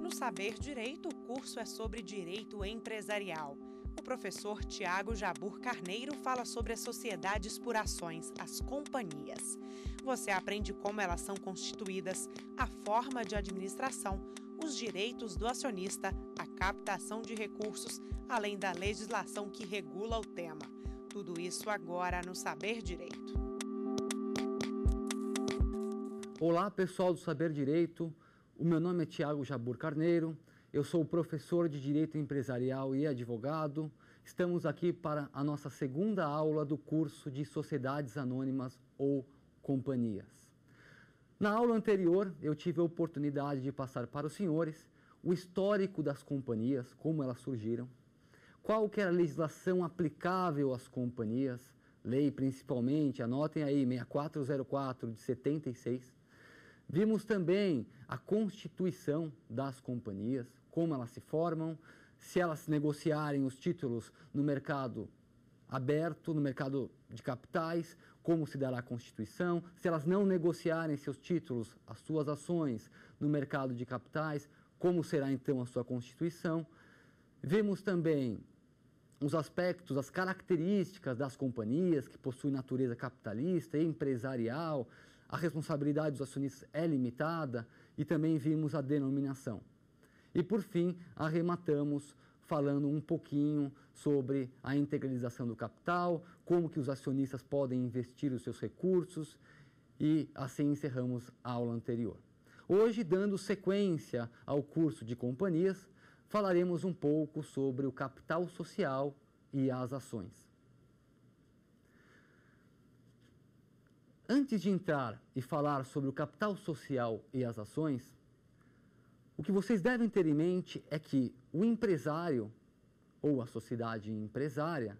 No Saber Direito, o curso é sobre direito empresarial professor Tiago Jabur Carneiro fala sobre as sociedades por ações, as companhias. Você aprende como elas são constituídas, a forma de administração, os direitos do acionista, a captação de recursos, além da legislação que regula o tema. Tudo isso agora no Saber Direito. Olá, pessoal do Saber Direito. O meu nome é Tiago Jabur Carneiro. Eu sou professor de Direito Empresarial e advogado. Estamos aqui para a nossa segunda aula do curso de Sociedades Anônimas ou Companhias. Na aula anterior, eu tive a oportunidade de passar para os senhores o histórico das companhias, como elas surgiram, qual que era a legislação aplicável às companhias, lei principalmente, anotem aí, 6404 de 76. Vimos também a constituição das companhias, como elas se formam, se elas negociarem os títulos no mercado aberto, no mercado de capitais, como se dará a Constituição, se elas não negociarem seus títulos, as suas ações no mercado de capitais, como será então a sua Constituição. Vemos também os aspectos, as características das companhias que possuem natureza capitalista e empresarial, a responsabilidade dos acionistas é limitada e também vimos a denominação. E por fim, arrematamos falando um pouquinho sobre a integralização do capital, como que os acionistas podem investir os seus recursos e assim encerramos a aula anterior. Hoje, dando sequência ao curso de companhias, falaremos um pouco sobre o capital social e as ações. Antes de entrar e falar sobre o capital social e as ações, o que vocês devem ter em mente é que o empresário ou a sociedade empresária,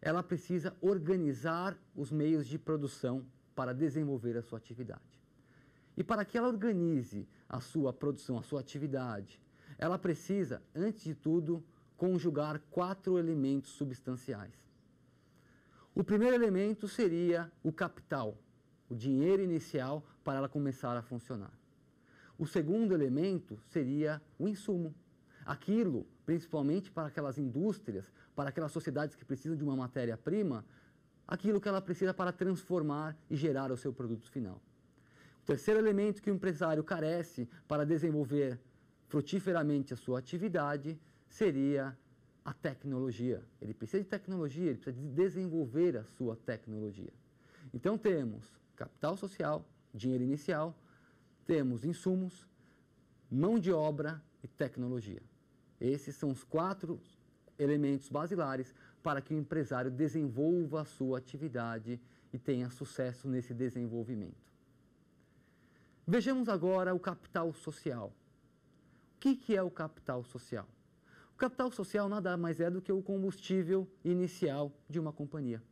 ela precisa organizar os meios de produção para desenvolver a sua atividade. E para que ela organize a sua produção, a sua atividade, ela precisa, antes de tudo, conjugar quatro elementos substanciais. O primeiro elemento seria o capital, o dinheiro inicial para ela começar a funcionar. O segundo elemento seria o insumo. Aquilo, principalmente para aquelas indústrias, para aquelas sociedades que precisam de uma matéria-prima, aquilo que ela precisa para transformar e gerar o seu produto final. O terceiro elemento que o empresário carece para desenvolver frutiferamente a sua atividade seria a tecnologia. Ele precisa de tecnologia, ele precisa de desenvolver a sua tecnologia. Então temos capital social, dinheiro inicial, temos insumos, mão de obra e tecnologia. Esses são os quatro elementos basilares para que o empresário desenvolva a sua atividade e tenha sucesso nesse desenvolvimento. Vejamos agora o capital social. O que, que é o capital social? O capital social nada mais é do que o combustível inicial de uma companhia.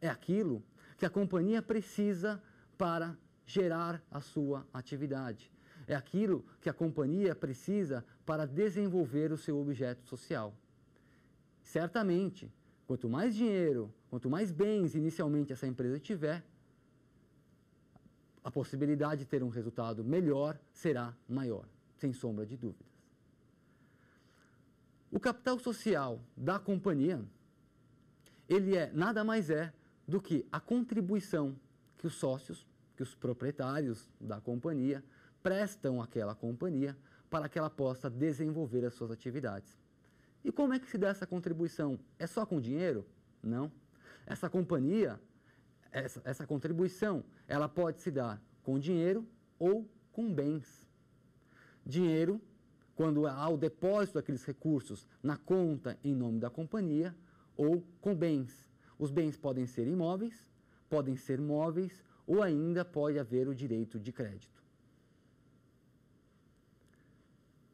É aquilo que a companhia precisa para gerar a sua atividade. É aquilo que a companhia precisa para desenvolver o seu objeto social. Certamente, quanto mais dinheiro, quanto mais bens inicialmente essa empresa tiver, a possibilidade de ter um resultado melhor será maior, sem sombra de dúvidas. O capital social da companhia, ele é nada mais é do que a contribuição que os sócios que os proprietários da companhia prestam àquela companhia para que ela possa desenvolver as suas atividades. E como é que se dá essa contribuição? É só com dinheiro? Não. Essa companhia, essa, essa contribuição, ela pode se dar com dinheiro ou com bens. Dinheiro, quando há é o depósito daqueles recursos na conta em nome da companhia, ou com bens. Os bens podem ser imóveis, podem ser móveis ou ainda pode haver o direito de crédito.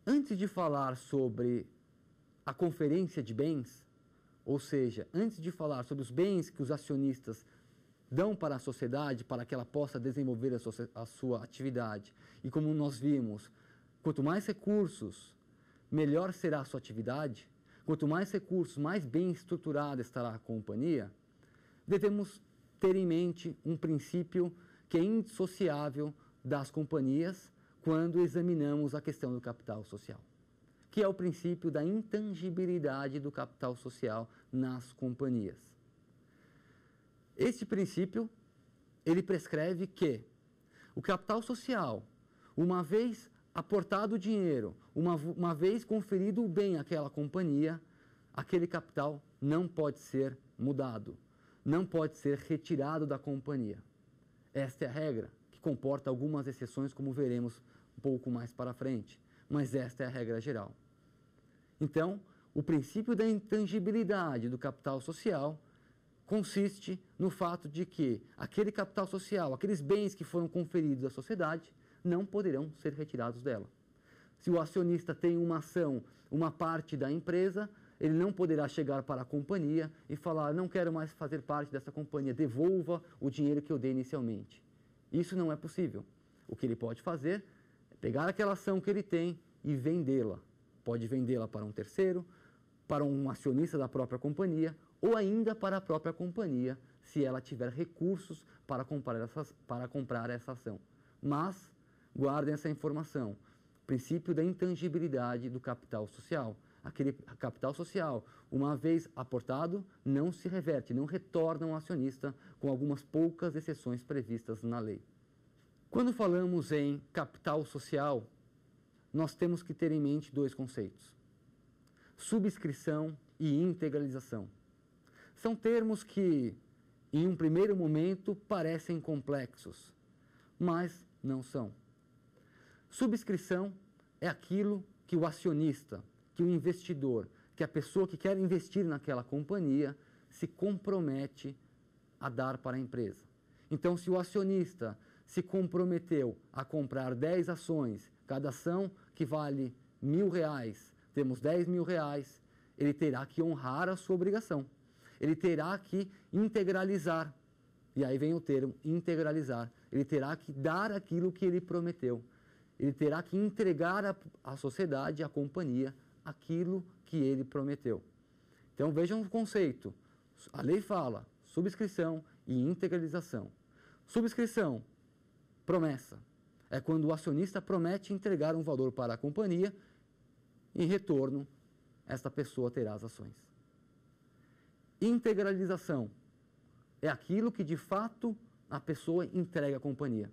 Antes de falar sobre a conferência de bens, ou seja, antes de falar sobre os bens que os acionistas dão para a sociedade para que ela possa desenvolver a sua, a sua atividade, e como nós vimos, quanto mais recursos, melhor será a sua atividade, quanto mais recursos, mais bem estruturada estará a companhia, devemos ter em mente um princípio que é indissociável das companhias quando examinamos a questão do capital social, que é o princípio da intangibilidade do capital social nas companhias. Este princípio, ele prescreve que o capital social, uma vez aportado o dinheiro, uma, uma vez conferido o bem àquela companhia, aquele capital não pode ser mudado não pode ser retirado da companhia. Esta é a regra, que comporta algumas exceções, como veremos um pouco mais para frente, mas esta é a regra geral. Então, o princípio da intangibilidade do capital social consiste no fato de que aquele capital social, aqueles bens que foram conferidos à sociedade, não poderão ser retirados dela. Se o acionista tem uma ação, uma parte da empresa, ele não poderá chegar para a companhia e falar: não quero mais fazer parte dessa companhia, devolva o dinheiro que eu dei inicialmente. Isso não é possível. O que ele pode fazer é pegar aquela ação que ele tem e vendê-la. Pode vendê-la para um terceiro, para um acionista da própria companhia ou ainda para a própria companhia, se ela tiver recursos para comprar, essas, para comprar essa ação. Mas guardem essa informação: princípio da intangibilidade do capital social aquele capital social. Uma vez aportado, não se reverte, não retorna ao acionista, com algumas poucas exceções previstas na lei. Quando falamos em capital social, nós temos que ter em mente dois conceitos: subscrição e integralização. São termos que, em um primeiro momento, parecem complexos, mas não são. Subscrição é aquilo que o acionista, que o investidor, que a pessoa que quer investir naquela companhia, se compromete a dar para a empresa. Então, se o acionista se comprometeu a comprar 10 ações, cada ação que vale mil reais, temos 10 mil reais, ele terá que honrar a sua obrigação. Ele terá que integralizar, e aí vem o termo integralizar. Ele terá que dar aquilo que ele prometeu. Ele terá que entregar à sociedade, à companhia, aquilo que ele prometeu. Então vejam o conceito. A lei fala subscrição e integralização. Subscrição, promessa. É quando o acionista promete entregar um valor para a companhia, em retorno, esta pessoa terá as ações. Integralização é aquilo que de fato a pessoa entrega à companhia.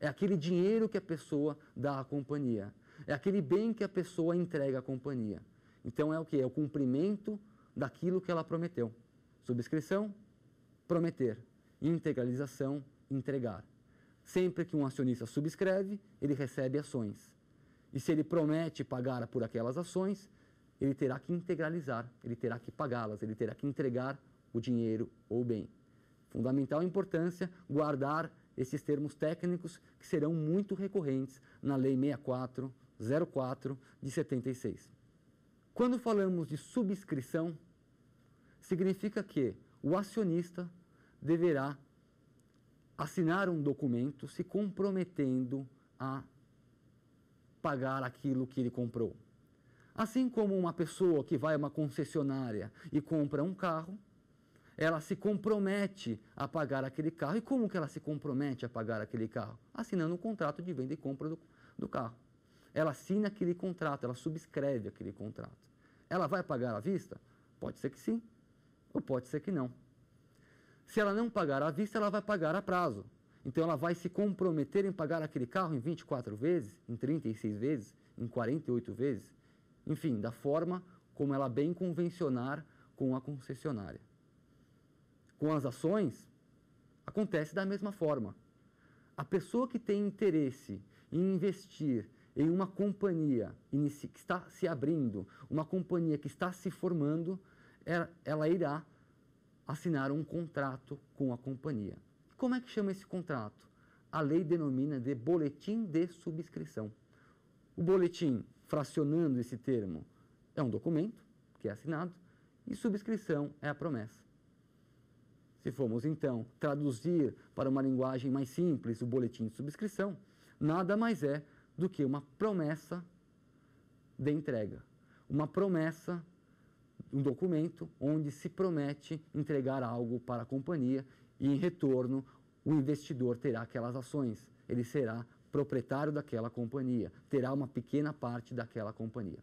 É aquele dinheiro que a pessoa dá à companhia. É aquele bem que a pessoa entrega à companhia. Então é o que? É o cumprimento daquilo que ela prometeu. Subscrição, prometer. Integralização, entregar. Sempre que um acionista subscreve, ele recebe ações. E se ele promete pagar por aquelas ações, ele terá que integralizar, ele terá que pagá-las, ele terá que entregar o dinheiro ou o bem. Fundamental importância guardar esses termos técnicos que serão muito recorrentes na Lei 64 04 de 76. Quando falamos de subscrição, significa que o acionista deverá assinar um documento se comprometendo a pagar aquilo que ele comprou. Assim como uma pessoa que vai a uma concessionária e compra um carro, ela se compromete a pagar aquele carro. E como que ela se compromete a pagar aquele carro? Assinando um contrato de venda e compra do, do carro. Ela assina aquele contrato, ela subscreve aquele contrato. Ela vai pagar à vista? Pode ser que sim, ou pode ser que não. Se ela não pagar à vista, ela vai pagar a prazo. Então ela vai se comprometer em pagar aquele carro em 24 vezes, em 36 vezes, em 48 vezes, enfim, da forma como ela bem convencionar com a concessionária. Com as ações, acontece da mesma forma. A pessoa que tem interesse em investir em uma companhia que está se abrindo, uma companhia que está se formando, é, ela irá assinar um contrato com a companhia. Como é que chama esse contrato? A lei denomina de boletim de subscrição. O boletim, fracionando esse termo, é um documento que é assinado e subscrição é a promessa. Se formos então traduzir para uma linguagem mais simples o boletim de subscrição, nada mais é do que uma promessa de entrega. Uma promessa, um documento onde se promete entregar algo para a companhia e, em retorno, o investidor terá aquelas ações. Ele será proprietário daquela companhia, terá uma pequena parte daquela companhia.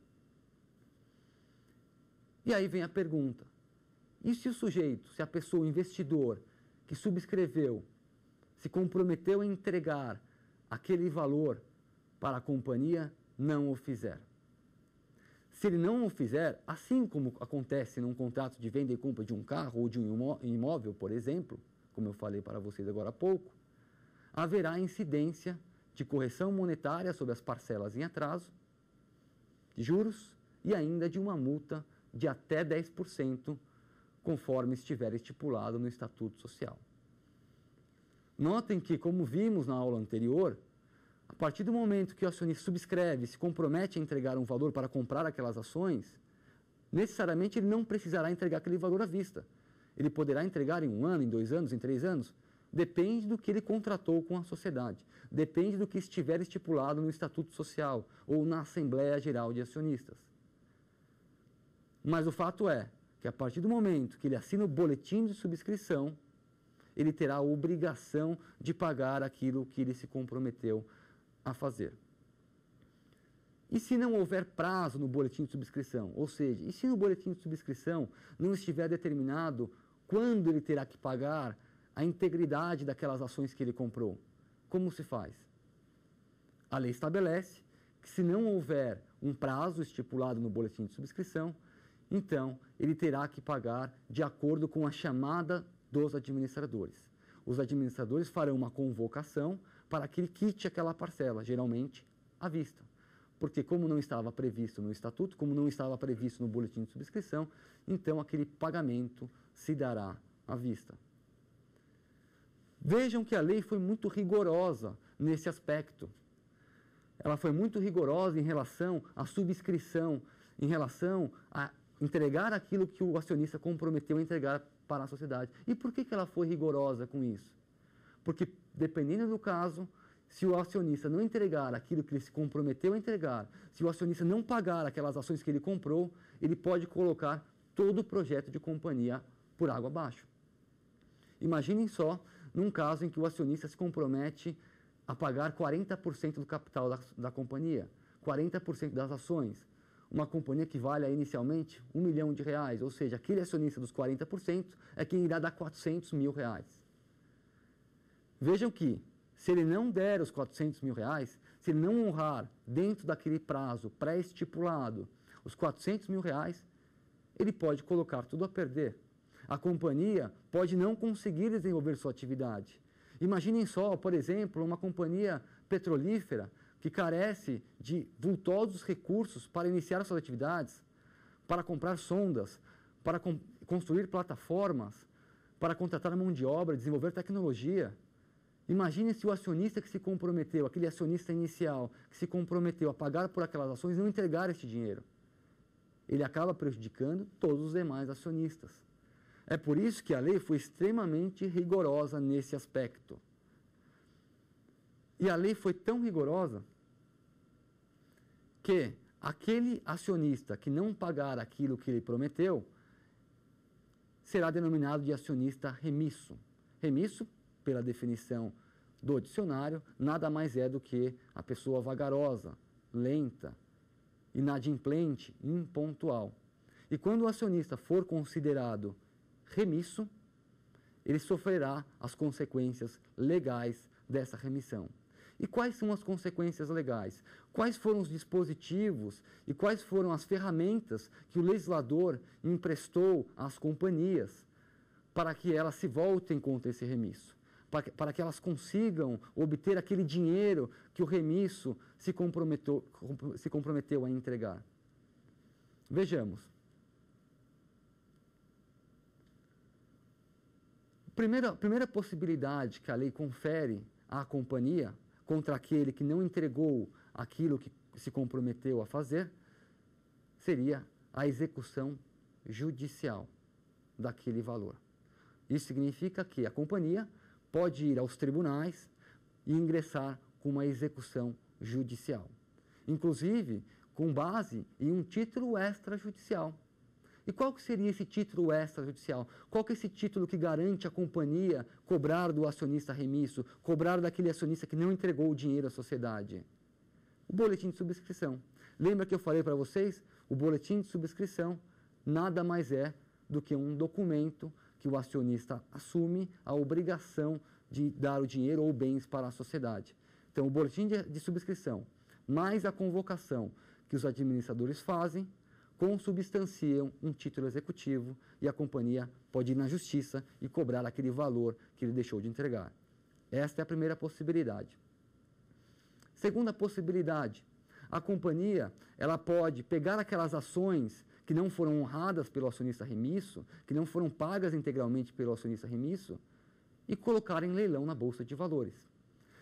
E aí vem a pergunta: e se o sujeito, se a pessoa, o investidor, que subscreveu, se comprometeu a entregar aquele valor para a companhia, não o fizer. Se ele não o fizer, assim como acontece num contrato de venda e compra de um carro ou de um imóvel, por exemplo, como eu falei para vocês agora há pouco, haverá incidência de correção monetária sobre as parcelas em atraso, de juros e ainda de uma multa de até 10%, conforme estiver estipulado no Estatuto Social. Notem que, como vimos na aula anterior, a partir do momento que o acionista subscreve, se compromete a entregar um valor para comprar aquelas ações, necessariamente ele não precisará entregar aquele valor à vista. Ele poderá entregar em um ano, em dois anos, em três anos. Depende do que ele contratou com a sociedade. Depende do que estiver estipulado no Estatuto Social ou na Assembleia Geral de Acionistas. Mas o fato é que, a partir do momento que ele assina o boletim de subscrição, ele terá a obrigação de pagar aquilo que ele se comprometeu a fazer. E se não houver prazo no boletim de subscrição? Ou seja, e se no boletim de subscrição não estiver determinado quando ele terá que pagar a integridade daquelas ações que ele comprou? Como se faz? A lei estabelece que se não houver um prazo estipulado no boletim de subscrição, então ele terá que pagar de acordo com a chamada dos administradores. Os administradores farão uma convocação para que ele quite aquela parcela, geralmente à vista. Porque, como não estava previsto no estatuto, como não estava previsto no boletim de subscrição, então aquele pagamento se dará à vista. Vejam que a lei foi muito rigorosa nesse aspecto. Ela foi muito rigorosa em relação à subscrição, em relação a entregar aquilo que o acionista comprometeu a entregar para a sociedade. E por que, que ela foi rigorosa com isso? Porque dependendo do caso, se o acionista não entregar aquilo que ele se comprometeu a entregar, se o acionista não pagar aquelas ações que ele comprou, ele pode colocar todo o projeto de companhia por água abaixo. Imaginem só num caso em que o acionista se compromete a pagar 40% do capital da, da companhia, 40% das ações. Uma companhia que vale inicialmente um milhão de reais, ou seja, aquele acionista dos 40% é quem irá dar 400 mil reais. Vejam que, se ele não der os 400 mil reais, se ele não honrar dentro daquele prazo pré-estipulado os 400 mil reais, ele pode colocar tudo a perder. A companhia pode não conseguir desenvolver sua atividade. Imaginem só, por exemplo, uma companhia petrolífera que carece de vultosos recursos para iniciar suas atividades, para comprar sondas, para com construir plataformas, para contratar mão de obra, desenvolver tecnologia. Imagine se o acionista que se comprometeu, aquele acionista inicial que se comprometeu a pagar por aquelas ações, não entregar esse dinheiro. Ele acaba prejudicando todos os demais acionistas. É por isso que a lei foi extremamente rigorosa nesse aspecto. E a lei foi tão rigorosa que aquele acionista que não pagar aquilo que ele prometeu será denominado de acionista remisso. Remisso, pela definição do dicionário nada mais é do que a pessoa vagarosa, lenta, inadimplente, impontual. E quando o acionista for considerado remisso, ele sofrerá as consequências legais dessa remissão. E quais são as consequências legais? Quais foram os dispositivos e quais foram as ferramentas que o legislador emprestou às companhias para que elas se voltem contra esse remisso? para, para que elas consigam obter aquele dinheiro que o remisso se comprometeu, se comprometeu a entregar. Vejamos. Primeira, primeira possibilidade que a lei confere à companhia contra aquele que não entregou aquilo que se comprometeu a fazer seria a execução judicial daquele valor. Isso significa que a companhia pode ir aos tribunais e ingressar com uma execução judicial, inclusive com base em um título extrajudicial. E qual que seria esse título extrajudicial? Qual que é esse título que garante a companhia cobrar do acionista remisso, cobrar daquele acionista que não entregou o dinheiro à sociedade? O boletim de subscrição. Lembra que eu falei para vocês? O boletim de subscrição nada mais é do que um documento que o acionista assume a obrigação de dar o dinheiro ou bens para a sociedade. Então, o boletim de, de subscrição mais a convocação que os administradores fazem consubstanciam um título executivo e a companhia pode ir na justiça e cobrar aquele valor que ele deixou de entregar. Esta é a primeira possibilidade. Segunda possibilidade, a companhia ela pode pegar aquelas ações que não foram honradas pelo acionista remisso, que não foram pagas integralmente pelo acionista remisso, e colocar em leilão na Bolsa de Valores.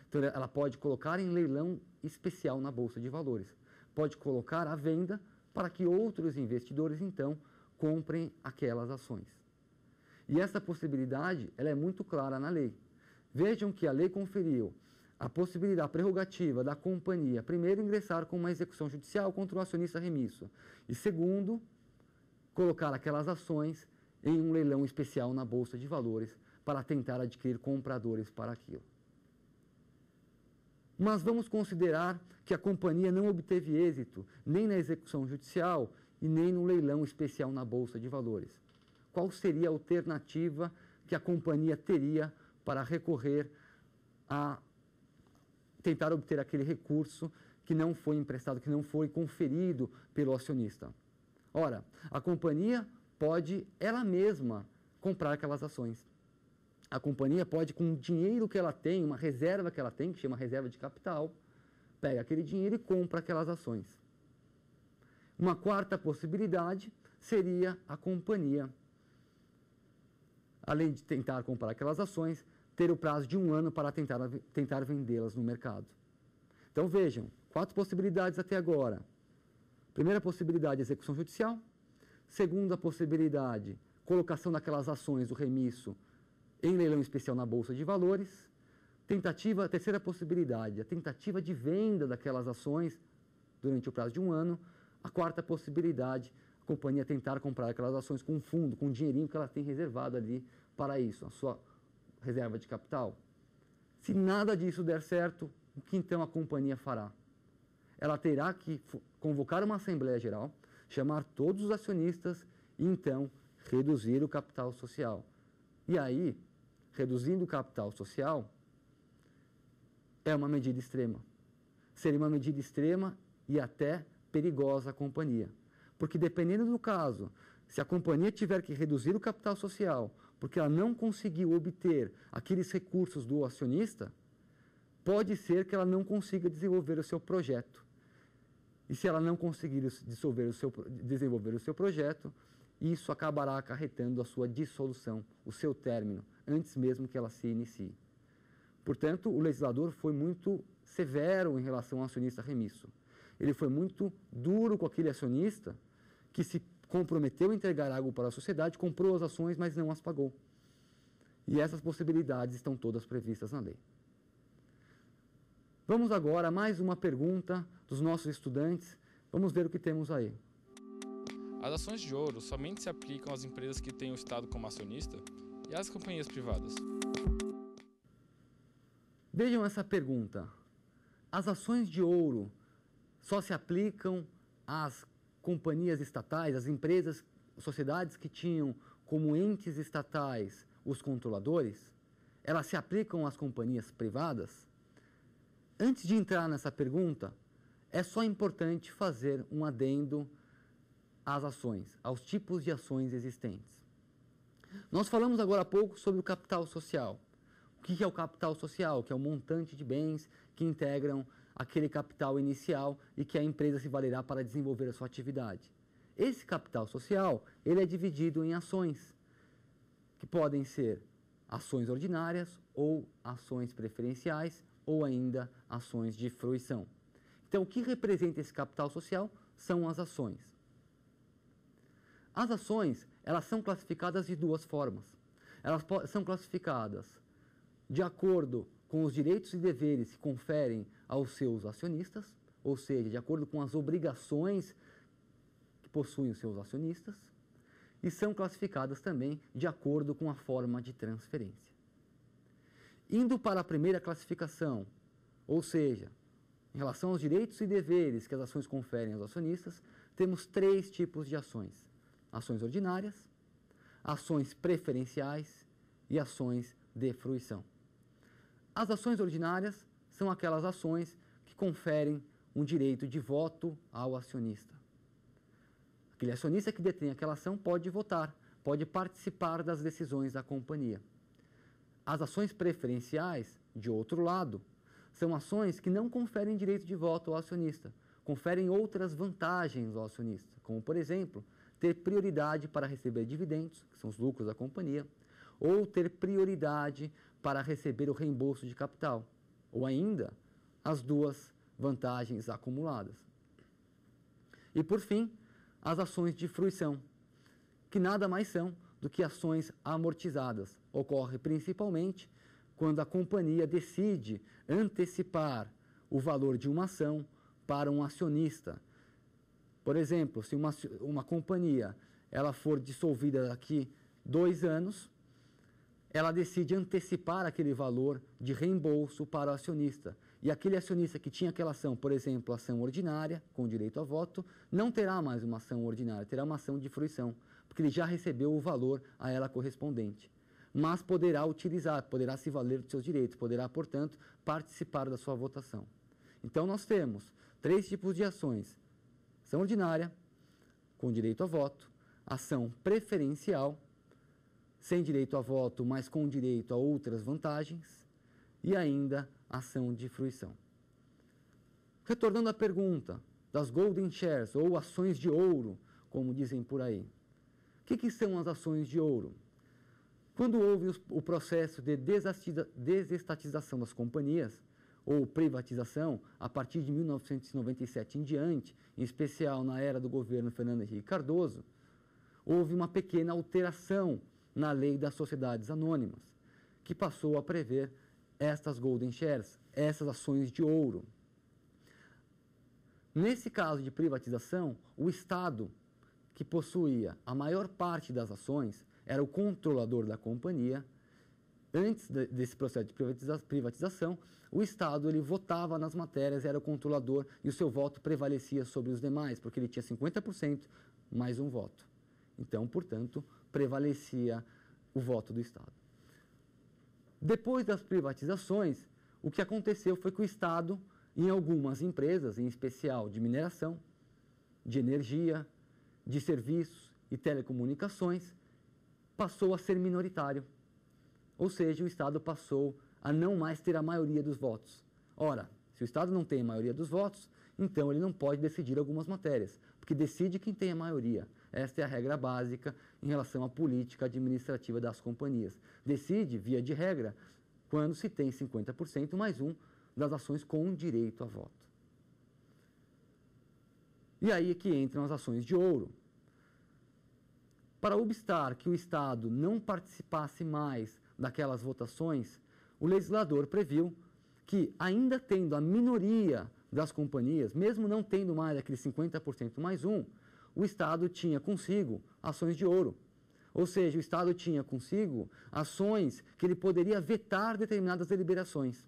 Então, ela pode colocar em leilão especial na Bolsa de Valores. Pode colocar à venda para que outros investidores, então, comprem aquelas ações. E essa possibilidade ela é muito clara na lei. Vejam que a lei conferiu a possibilidade, a prerrogativa da companhia, primeiro, ingressar com uma execução judicial contra o acionista remisso e, segundo, colocar aquelas ações em um leilão especial na Bolsa de Valores para tentar adquirir compradores para aquilo. Mas vamos considerar que a companhia não obteve êxito nem na execução judicial e nem no leilão especial na Bolsa de Valores. Qual seria a alternativa que a companhia teria para recorrer a tentar obter aquele recurso que não foi emprestado, que não foi conferido pelo acionista. Ora, a companhia pode ela mesma comprar aquelas ações. A companhia pode, com o dinheiro que ela tem, uma reserva que ela tem, que chama reserva de capital, pega aquele dinheiro e compra aquelas ações. Uma quarta possibilidade seria a companhia, além de tentar comprar aquelas ações, ter o prazo de um ano para tentar, tentar vendê-las no mercado. Então vejam, quatro possibilidades até agora. Primeira possibilidade, execução judicial. Segunda possibilidade, colocação daquelas ações do remisso em leilão especial na Bolsa de Valores. Tentativa, terceira possibilidade, a tentativa de venda daquelas ações durante o prazo de um ano. A quarta possibilidade, a companhia tentar comprar aquelas ações com um fundo, com o dinheirinho que ela tem reservado ali para isso, a sua reserva de capital? Se nada disso der certo, o que então a companhia fará? Ela terá que convocar uma Assembleia Geral, chamar todos os acionistas e então reduzir o capital social. E aí, reduzindo o capital social, é uma medida extrema. Seria uma medida extrema e até perigosa à companhia. Porque dependendo do caso, se a companhia tiver que reduzir o capital social porque ela não conseguiu obter aqueles recursos do acionista, pode ser que ela não consiga desenvolver o seu projeto. E se ela não conseguir o seu, desenvolver o seu projeto, isso acabará acarretando a sua dissolução, o seu término, antes mesmo que ela se inicie. Portanto, o legislador foi muito severo em relação ao acionista remisso. Ele foi muito duro com aquele acionista que se comprometeu entregar algo para a sociedade, comprou as ações, mas não as pagou. E essas possibilidades estão todas previstas na lei. Vamos agora a mais uma pergunta dos nossos estudantes. Vamos ver o que temos aí. As ações de ouro somente se aplicam às empresas que têm o Estado como acionista e às companhias privadas. Vejam essa pergunta. As ações de ouro só se aplicam às companhias estatais, as empresas, sociedades que tinham como entes estatais os controladores, elas se aplicam às companhias privadas? Antes de entrar nessa pergunta, é só importante fazer um adendo às ações, aos tipos de ações existentes. Nós falamos agora há pouco sobre o capital social. O que é o capital social? Que é o montante de bens que integram aquele capital inicial e que a empresa se valerá para desenvolver a sua atividade. Esse capital social, ele é dividido em ações, que podem ser ações ordinárias ou ações preferenciais ou ainda ações de fruição. Então, o que representa esse capital social são as ações. As ações, elas são classificadas de duas formas. Elas são classificadas de acordo com os direitos e deveres que conferem aos seus acionistas, ou seja, de acordo com as obrigações que possuem os seus acionistas, e são classificadas também de acordo com a forma de transferência. Indo para a primeira classificação, ou seja, em relação aos direitos e deveres que as ações conferem aos acionistas, temos três tipos de ações: ações ordinárias, ações preferenciais e ações de fruição. As ações ordinárias são aquelas ações que conferem um direito de voto ao acionista. Aquele acionista que detém aquela ação pode votar, pode participar das decisões da companhia. As ações preferenciais, de outro lado, são ações que não conferem direito de voto ao acionista, conferem outras vantagens ao acionista, como, por exemplo, ter prioridade para receber dividendos, que são os lucros da companhia, ou ter prioridade para receber o reembolso de capital, ou ainda as duas vantagens acumuladas. E por fim, as ações de fruição, que nada mais são do que ações amortizadas. Ocorre principalmente quando a companhia decide antecipar o valor de uma ação para um acionista. Por exemplo, se uma, uma companhia ela for dissolvida daqui dois anos, ela decide antecipar aquele valor de reembolso para o acionista. E aquele acionista que tinha aquela ação, por exemplo, ação ordinária, com direito a voto, não terá mais uma ação ordinária, terá uma ação de fruição, porque ele já recebeu o valor a ela correspondente. Mas poderá utilizar, poderá se valer de seus direitos, poderá, portanto, participar da sua votação. Então, nós temos três tipos de ações: ação ordinária, com direito a voto, ação preferencial sem direito a voto, mas com direito a outras vantagens, e ainda ação de fruição. Retornando à pergunta das Golden Shares, ou ações de ouro, como dizem por aí. O que, que são as ações de ouro? Quando houve o processo de desestatização das companhias, ou privatização, a partir de 1997 em diante, em especial na era do governo Fernando Henrique Cardoso, houve uma pequena alteração na lei das sociedades anônimas, que passou a prever estas golden shares, essas ações de ouro. Nesse caso de privatização, o Estado, que possuía a maior parte das ações, era o controlador da companhia. Antes de, desse processo de privatiza privatização, o Estado ele votava nas matérias, era o controlador e o seu voto prevalecia sobre os demais, porque ele tinha 50% mais um voto. Então, portanto, prevalecia o voto do Estado. Depois das privatizações, o que aconteceu foi que o Estado, em algumas empresas, em especial de mineração, de energia, de serviços e telecomunicações, passou a ser minoritário. Ou seja, o Estado passou a não mais ter a maioria dos votos. Ora, se o Estado não tem a maioria dos votos, então ele não pode decidir algumas matérias, porque decide quem tem a maioria. Esta é a regra básica em relação à política administrativa das companhias. Decide, via de regra, quando se tem 50% mais um das ações com direito a voto. E aí é que entram as ações de ouro. Para obstar que o Estado não participasse mais daquelas votações, o legislador previu que, ainda tendo a minoria das companhias, mesmo não tendo mais aquele 50% mais um, o Estado tinha consigo ações de ouro. Ou seja, o Estado tinha consigo ações que ele poderia vetar determinadas deliberações.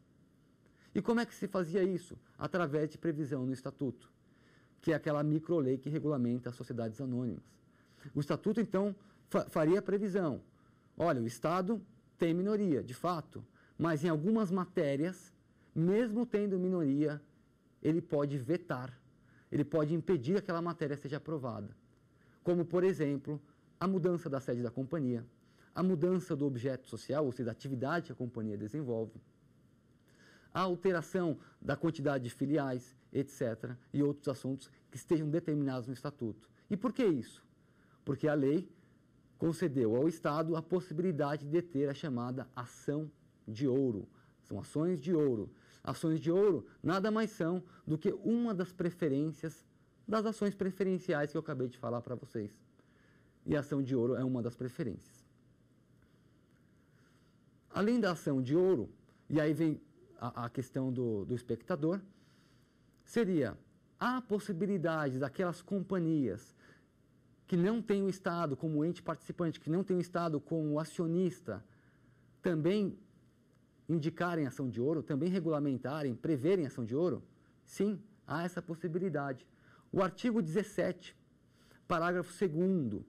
E como é que se fazia isso? Através de previsão no Estatuto, que é aquela micro lei que regulamenta as sociedades anônimas. O Estatuto, então, fa faria previsão. Olha, o Estado tem minoria, de fato, mas em algumas matérias, mesmo tendo minoria, ele pode vetar ele pode impedir que aquela matéria seja aprovada. Como, por exemplo, a mudança da sede da companhia, a mudança do objeto social, ou seja, da atividade que a companhia desenvolve, a alteração da quantidade de filiais, etc., e outros assuntos que estejam determinados no estatuto. E por que isso? Porque a lei concedeu ao Estado a possibilidade de ter a chamada ação de ouro. São ações de ouro, Ações de ouro nada mais são do que uma das preferências das ações preferenciais que eu acabei de falar para vocês. E a ação de ouro é uma das preferências. Além da ação de ouro, e aí vem a, a questão do, do espectador, seria há possibilidade daquelas companhias que não têm o Estado como ente participante, que não têm o Estado como acionista, também indicarem ação de ouro, também regulamentarem, preverem ação de ouro? Sim, há essa possibilidade. O artigo 17, parágrafo 2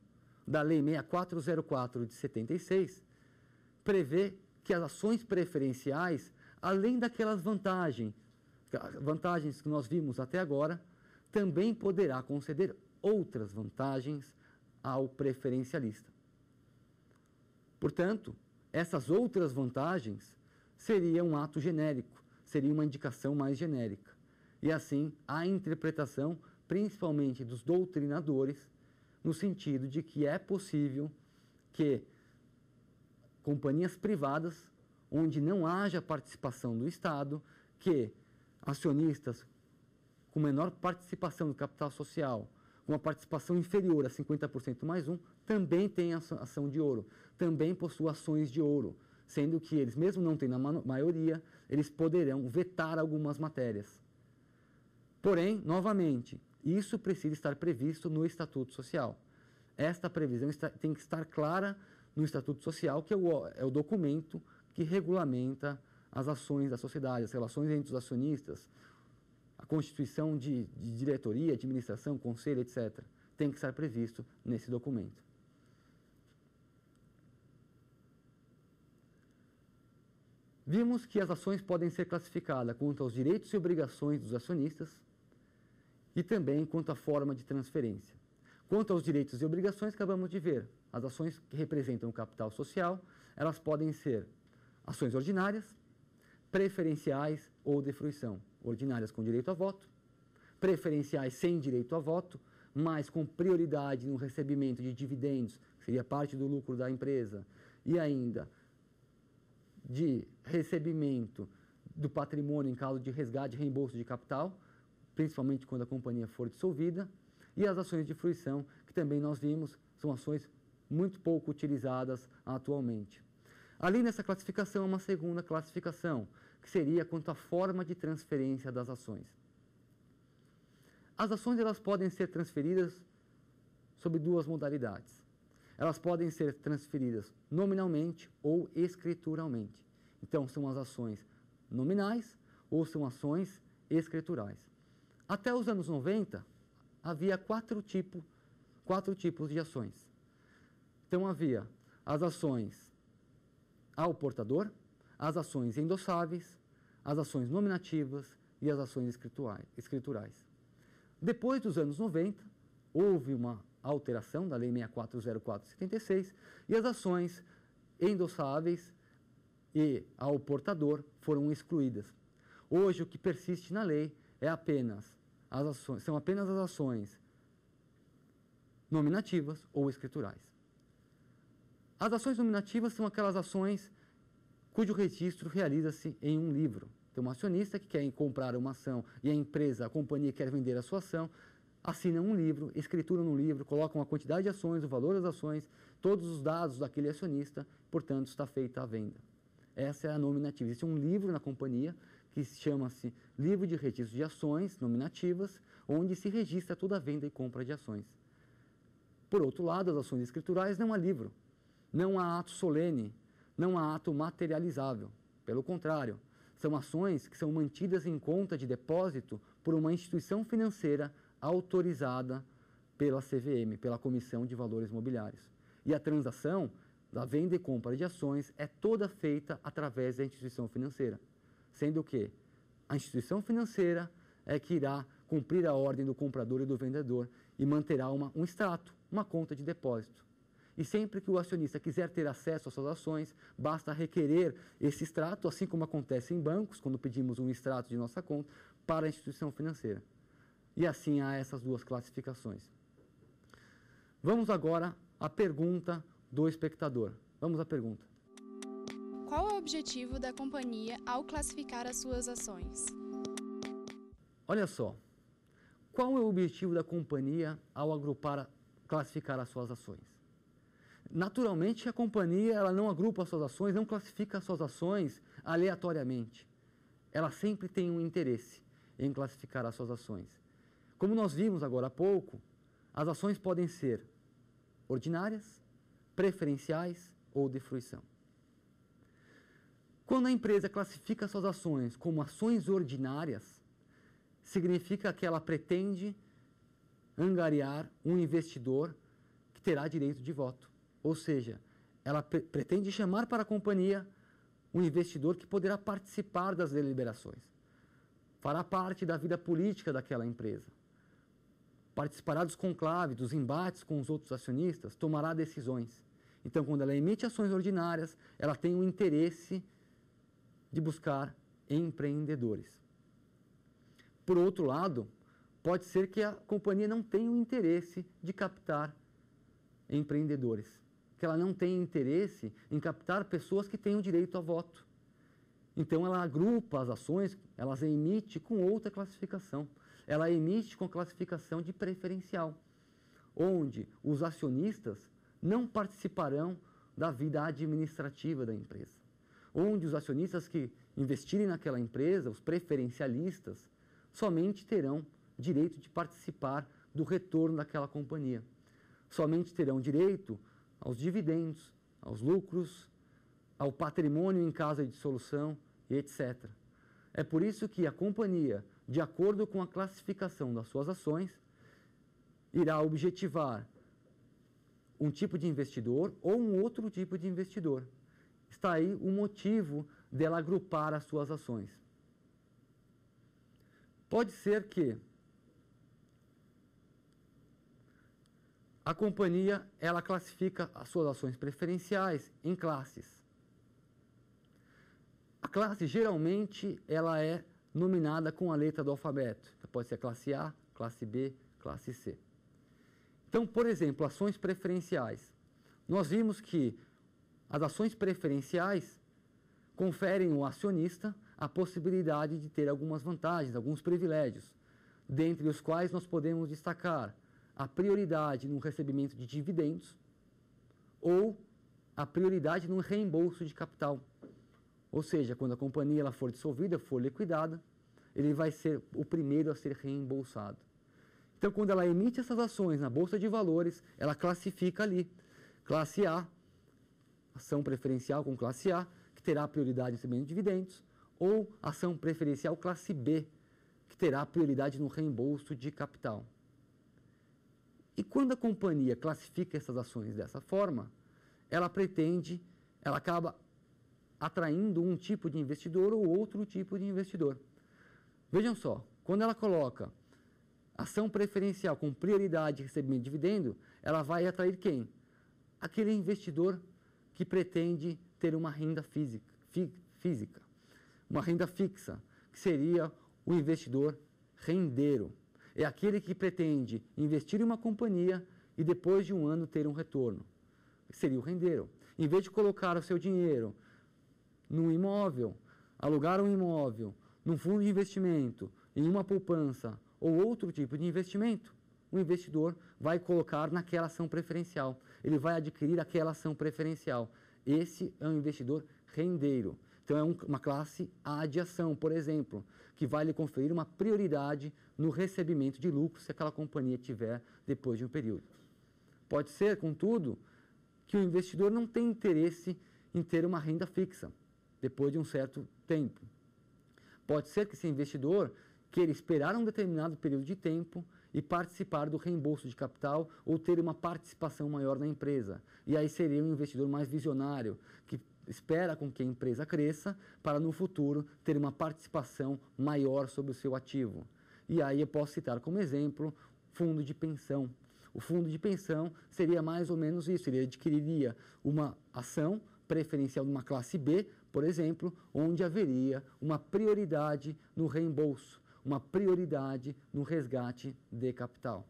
da Lei 6404 de 76, prevê que as ações preferenciais, além daquelas vantagens, vantagens que nós vimos até agora, também poderá conceder outras vantagens ao preferencialista. Portanto, essas outras vantagens seria um ato genérico, seria uma indicação mais genérica. E assim, a interpretação, principalmente dos doutrinadores, no sentido de que é possível que companhias privadas, onde não haja participação do Estado, que acionistas com menor participação do capital social, com uma participação inferior a 50% mais um, também tenham ação de ouro, também possuam ações de ouro sendo que eles, mesmo não tendo a maioria, eles poderão vetar algumas matérias. Porém, novamente, isso precisa estar previsto no Estatuto Social. Esta previsão está, tem que estar clara no Estatuto Social, que é o, é o documento que regulamenta as ações da sociedade, as relações entre os acionistas, a constituição de, de diretoria, administração, conselho, etc. Tem que estar previsto nesse documento. Vimos que as ações podem ser classificadas quanto aos direitos e obrigações dos acionistas e também quanto à forma de transferência. Quanto aos direitos e obrigações, acabamos de ver. As ações que representam o capital social, elas podem ser ações ordinárias, preferenciais ou de fruição. Ordinárias com direito a voto, preferenciais sem direito a voto, mas com prioridade no recebimento de dividendos, que seria parte do lucro da empresa, e ainda de recebimento do patrimônio em caso de resgate e reembolso de capital, principalmente quando a companhia for dissolvida, e as ações de fruição, que também nós vimos, são ações muito pouco utilizadas atualmente. Ali nessa classificação, uma segunda classificação, que seria quanto à forma de transferência das ações. As ações elas podem ser transferidas sob duas modalidades. Elas podem ser transferidas nominalmente ou escrituralmente. Então, são as ações nominais ou são ações escriturais. Até os anos 90, havia quatro, tipo, quatro tipos de ações. Então, havia as ações ao portador, as ações endossáveis, as ações nominativas e as ações escriturais. Depois dos anos 90, houve uma alteração da Lei 6.404/76 e as ações endossáveis e ao portador foram excluídas. Hoje o que persiste na lei é apenas as ações, são apenas as ações nominativas ou escriturais. As ações nominativas são aquelas ações cujo registro realiza-se em um livro. Tem um acionista que quer comprar uma ação e a empresa, a companhia quer vender a sua ação, assinam um livro, escrituram no livro, colocam a quantidade de ações, o valor das ações, todos os dados daquele acionista, portanto, está feita a venda. Essa é a nominativa. Existe um livro na companhia que chama-se Livro de Registro de Ações Nominativas, onde se registra toda a venda e compra de ações. Por outro lado, as ações escriturais não há livro, não há ato solene, não há ato materializável. Pelo contrário, são ações que são mantidas em conta de depósito por uma instituição financeira autorizada pela CVM, pela Comissão de Valores Mobiliários. E a transação da venda e compra de ações é toda feita através da instituição financeira, sendo que a instituição financeira é que irá cumprir a ordem do comprador e do vendedor e manterá uma, um extrato, uma conta de depósito. E sempre que o acionista quiser ter acesso às suas ações, basta requerer esse extrato, assim como acontece em bancos, quando pedimos um extrato de nossa conta, para a instituição financeira. E assim há essas duas classificações. Vamos agora à pergunta do espectador. Vamos à pergunta. Qual é o objetivo da companhia ao classificar as suas ações? Olha só. Qual é o objetivo da companhia ao agrupar, classificar as suas ações? Naturalmente, a companhia ela não agrupa as suas ações, não classifica as suas ações aleatoriamente. Ela sempre tem um interesse em classificar as suas ações. Como nós vimos agora há pouco, as ações podem ser ordinárias, preferenciais ou de fruição. Quando a empresa classifica suas ações como ações ordinárias, significa que ela pretende angariar um investidor que terá direito de voto. Ou seja, ela pre pretende chamar para a companhia um investidor que poderá participar das deliberações, fará parte da vida política daquela empresa participará dos conclaves, dos embates com os outros acionistas, tomará decisões. Então, quando ela emite ações ordinárias, ela tem o interesse de buscar empreendedores. Por outro lado, pode ser que a companhia não tenha o interesse de captar empreendedores, que ela não tenha interesse em captar pessoas que tenham direito a voto. Então, ela agrupa as ações, elas emite com outra classificação ela emite com classificação de preferencial, onde os acionistas não participarão da vida administrativa da empresa, onde os acionistas que investirem naquela empresa, os preferencialistas, somente terão direito de participar do retorno daquela companhia. Somente terão direito aos dividendos, aos lucros, ao patrimônio em caso de dissolução e etc. É por isso que a companhia de acordo com a classificação das suas ações, irá objetivar um tipo de investidor ou um outro tipo de investidor. Está aí o motivo dela agrupar as suas ações. Pode ser que a companhia ela classifica as suas ações preferenciais em classes. A classe geralmente ela é nominada com a letra do alfabeto. Então, pode ser classe A, classe B, classe C. Então, por exemplo, ações preferenciais. Nós vimos que as ações preferenciais conferem ao acionista a possibilidade de ter algumas vantagens, alguns privilégios, dentre os quais nós podemos destacar a prioridade no recebimento de dividendos ou a prioridade no reembolso de capital. Ou seja, quando a companhia ela for dissolvida, for liquidada, ele vai ser o primeiro a ser reembolsado. Então, quando ela emite essas ações na bolsa de valores, ela classifica ali classe A, ação preferencial com classe A, que terá prioridade em recebimento de dividendos, ou ação preferencial classe B, que terá prioridade no reembolso de capital. E quando a companhia classifica essas ações dessa forma, ela pretende, ela acaba atraindo um tipo de investidor ou outro tipo de investidor. Vejam só, quando ela coloca ação preferencial com prioridade de recebimento de dividendo, ela vai atrair quem? Aquele investidor que pretende ter uma renda física, fi, física, uma renda fixa, que seria o investidor rendeiro. É aquele que pretende investir em uma companhia e depois de um ano ter um retorno. Seria o rendeiro. Em vez de colocar o seu dinheiro num imóvel, alugar um imóvel, num fundo de investimento, em uma poupança ou outro tipo de investimento, o investidor vai colocar naquela ação preferencial. Ele vai adquirir aquela ação preferencial. Esse é um investidor rendeiro. Então, é um, uma classe A de ação, por exemplo, que vai lhe conferir uma prioridade no recebimento de lucros se aquela companhia tiver depois de um período. Pode ser, contudo, que o investidor não tenha interesse em ter uma renda fixa depois de um certo tempo. Pode ser que esse investidor queira esperar um determinado período de tempo e participar do reembolso de capital ou ter uma participação maior na empresa. E aí seria um investidor mais visionário, que espera com que a empresa cresça para no futuro ter uma participação maior sobre o seu ativo. E aí eu posso citar como exemplo fundo de pensão. O fundo de pensão seria mais ou menos isso, ele adquiriria uma ação preferencial de uma classe B por exemplo, onde haveria uma prioridade no reembolso, uma prioridade no resgate de capital.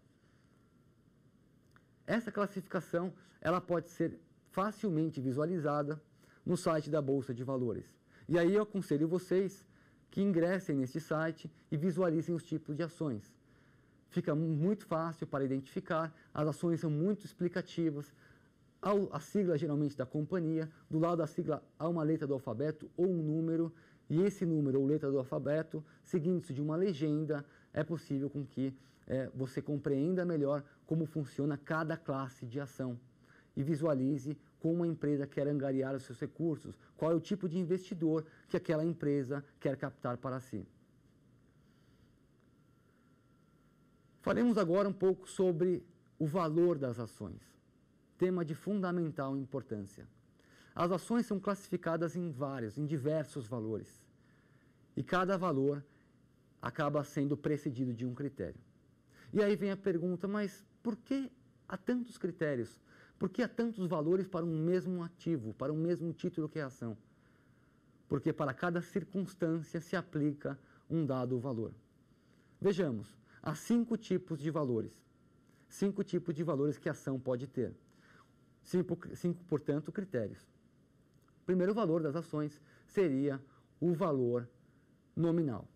Essa classificação ela pode ser facilmente visualizada no site da Bolsa de Valores. E aí eu aconselho vocês que ingressem neste site e visualizem os tipos de ações. Fica muito fácil para identificar, as ações são muito explicativas, a sigla geralmente da companhia, do lado da sigla há uma letra do alfabeto ou um número, e esse número ou letra do alfabeto, seguindo-se de uma legenda, é possível com que é, você compreenda melhor como funciona cada classe de ação e visualize como a empresa quer angariar os seus recursos, qual é o tipo de investidor que aquela empresa quer captar para si. Falemos agora um pouco sobre o valor das ações tema de fundamental importância. As ações são classificadas em vários, em diversos valores. E cada valor acaba sendo precedido de um critério. E aí vem a pergunta, mas por que há tantos critérios? Por que há tantos valores para um mesmo ativo, para um mesmo título que é ação? Porque para cada circunstância se aplica um dado valor. Vejamos, há cinco tipos de valores. Cinco tipos de valores que a ação pode ter. Cinco, cinco, portanto, critérios. O primeiro valor das ações seria o valor nominal.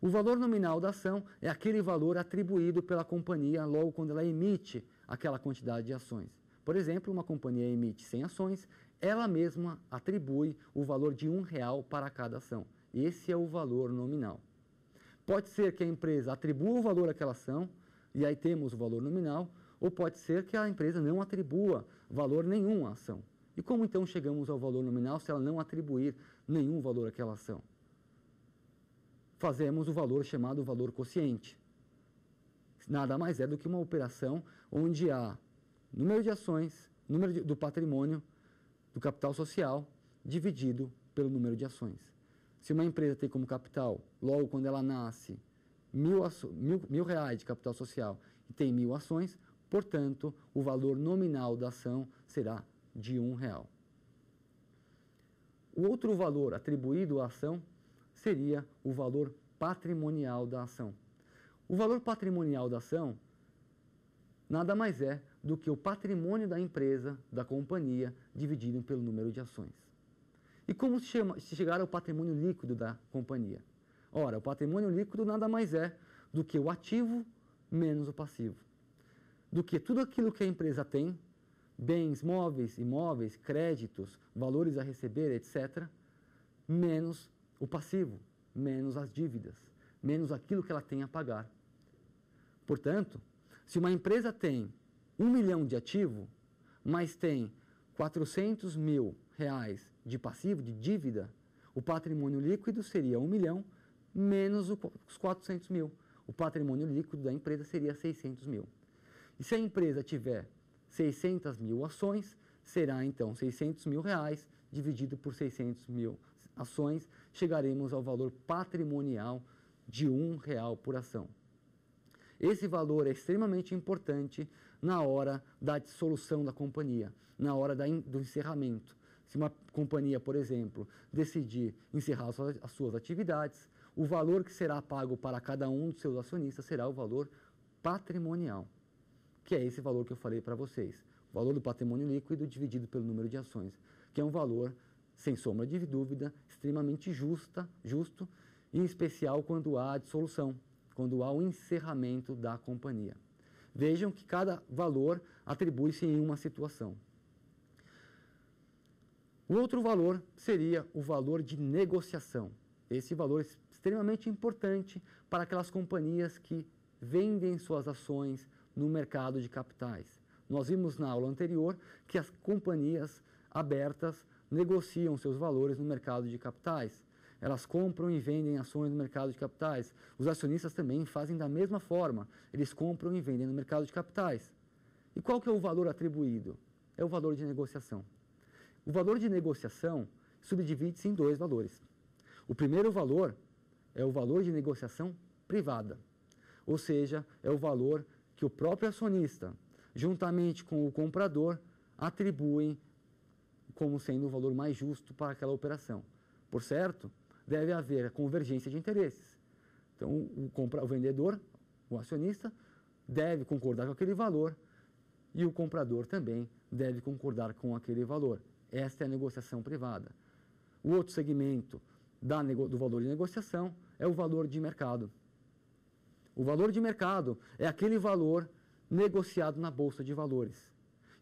O valor nominal da ação é aquele valor atribuído pela companhia logo quando ela emite aquela quantidade de ações. Por exemplo, uma companhia emite 100 ações, ela mesma atribui o valor de um real para cada ação. Esse é o valor nominal. Pode ser que a empresa atribua o valor àquela ação, e aí temos o valor nominal, ou pode ser que a empresa não atribua valor nenhum à ação. E como então chegamos ao valor nominal se ela não atribuir nenhum valor àquela ação? Fazemos o valor chamado valor quociente. Nada mais é do que uma operação onde há número de ações, número de, do patrimônio, do capital social, dividido pelo número de ações. Se uma empresa tem como capital, logo quando ela nasce, mil, mil, mil reais de capital social e tem mil ações, Portanto, o valor nominal da ação será de R$ real. O outro valor atribuído à ação seria o valor patrimonial da ação. O valor patrimonial da ação nada mais é do que o patrimônio da empresa, da companhia, dividido pelo número de ações. E como se, chama, se chegar ao patrimônio líquido da companhia? Ora, o patrimônio líquido nada mais é do que o ativo menos o passivo do que tudo aquilo que a empresa tem, bens, móveis, imóveis, créditos, valores a receber, etc., menos o passivo, menos as dívidas, menos aquilo que ela tem a pagar. Portanto, se uma empresa tem um milhão de ativo, mas tem 400 mil reais de passivo, de dívida, o patrimônio líquido seria 1 milhão menos os 400 mil. O patrimônio líquido da empresa seria 600 mil. E se a empresa tiver 600 mil ações, será então 600 mil reais dividido por 600 mil ações, chegaremos ao valor patrimonial de um real por ação. Esse valor é extremamente importante na hora da dissolução da companhia, na hora da, do encerramento. Se uma companhia, por exemplo, decidir encerrar as suas atividades, o valor que será pago para cada um dos seus acionistas será o valor patrimonial que é esse valor que eu falei para vocês. O valor do patrimônio líquido dividido pelo número de ações, que é um valor, sem sombra de dúvida, extremamente justa, justo, em especial quando há a dissolução, quando há o encerramento da companhia. Vejam que cada valor atribui-se em uma situação. O outro valor seria o valor de negociação. Esse valor é extremamente importante para aquelas companhias que vendem suas ações no mercado de capitais. Nós vimos na aula anterior que as companhias abertas negociam seus valores no mercado de capitais. Elas compram e vendem ações no mercado de capitais. Os acionistas também fazem da mesma forma. Eles compram e vendem no mercado de capitais. E qual que é o valor atribuído? É o valor de negociação. O valor de negociação subdivide-se em dois valores. O primeiro valor é o valor de negociação privada, ou seja, é o valor que o próprio acionista, juntamente com o comprador, atribuem como sendo o valor mais justo para aquela operação. Por certo, deve haver a convergência de interesses. Então, o, compra, o vendedor, o acionista, deve concordar com aquele valor e o comprador também deve concordar com aquele valor. Esta é a negociação privada. O outro segmento da, do valor de negociação é o valor de mercado. O valor de mercado é aquele valor negociado na bolsa de valores.